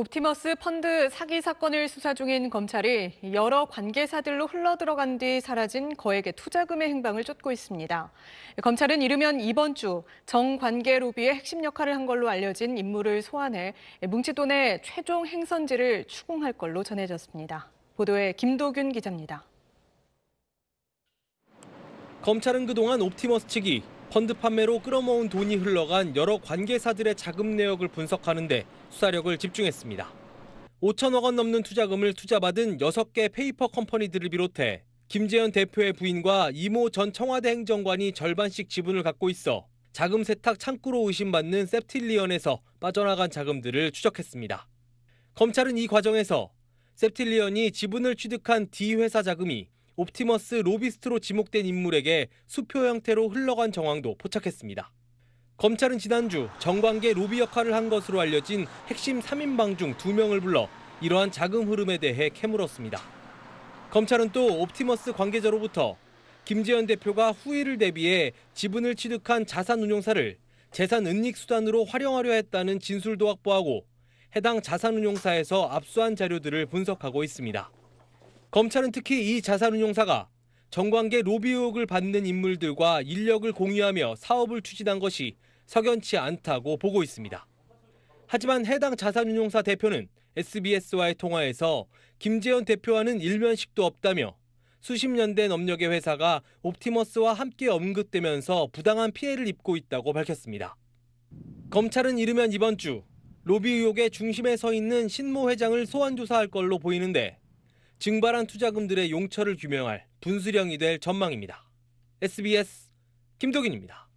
옵티머스 펀드 사기 사건을 수사 중인 검찰이 여러 관계사들로 흘러들어간 뒤 사라진 거액의 투자금의 행방을 쫓고 있습니다. 검찰은 이르면 이번 주 정관계 로비의 핵심 역할을 한 걸로 알려진 인물을 소환해 뭉치돈의 최종 행선지를 추궁할 걸로 전해졌습니다. 보도에 김도균 기자입니다. 검찰은 그동안 옵티머스 측이 펀드 판매로 끌어모은 돈이 흘러간 여러 관계사들의 자금 내역을 분석하는데 수사력을 집중했습니다. 5천억 원 넘는 투자금을 투자받은 6개 페이퍼 컴퍼니들을 비롯해 김재현 대표의 부인과 이모 전 청와대 행정관이 절반씩 지분을 갖고 있어 자금 세탁 창구로 의심받는 세틸리언에서 빠져나간 자금들을 추적했습니다. 검찰은 이 과정에서 세틸리언이 지분을 취득한 D 회사 자금이 옵티머스 로비스트로 지목된 인물에게 수표 형태로 흘러간 정황도 포착했습니다. 검찰은 지난주 정관계 로비 역할을 한 것으로 알려진 핵심 3인방 중 2명을 불러 이러한 자금 흐름에 대해 캐물었습니다. 검찰은 또 옵티머스 관계자로부터 김재현 대표가 후일을 대비해 지분을 취득한 자산운용사를 재산 은닉 수단으로 활용하려 했다는 진술도 확보하고 해당 자산운용사에서 압수한 자료들을 분석하고 있습니다. 검찰은 특히 이 자산운용사가 정관계 로비 의혹을 받는 인물들과 인력을 공유하며 사업을 추진한 것이 석연치 않다고 보고 있습니다. 하지만 해당 자산운용사 대표는 SBS와의 통화에서 김재현 대표와는 일면식도 없다며 수십 년 된 업력의 회사가 옵티머스와 함께 언급되면서 부당한 피해를 입고 있다고 밝혔습니다. 검찰은 이르면 이번 주 로비 의혹의 중심에 서 있는 신모 회장을 소환 조사할 걸로 보이는데 증발한 투자금들의 용처를 규명할 분수령이 될 전망입니다. SBS 김덕인입니다.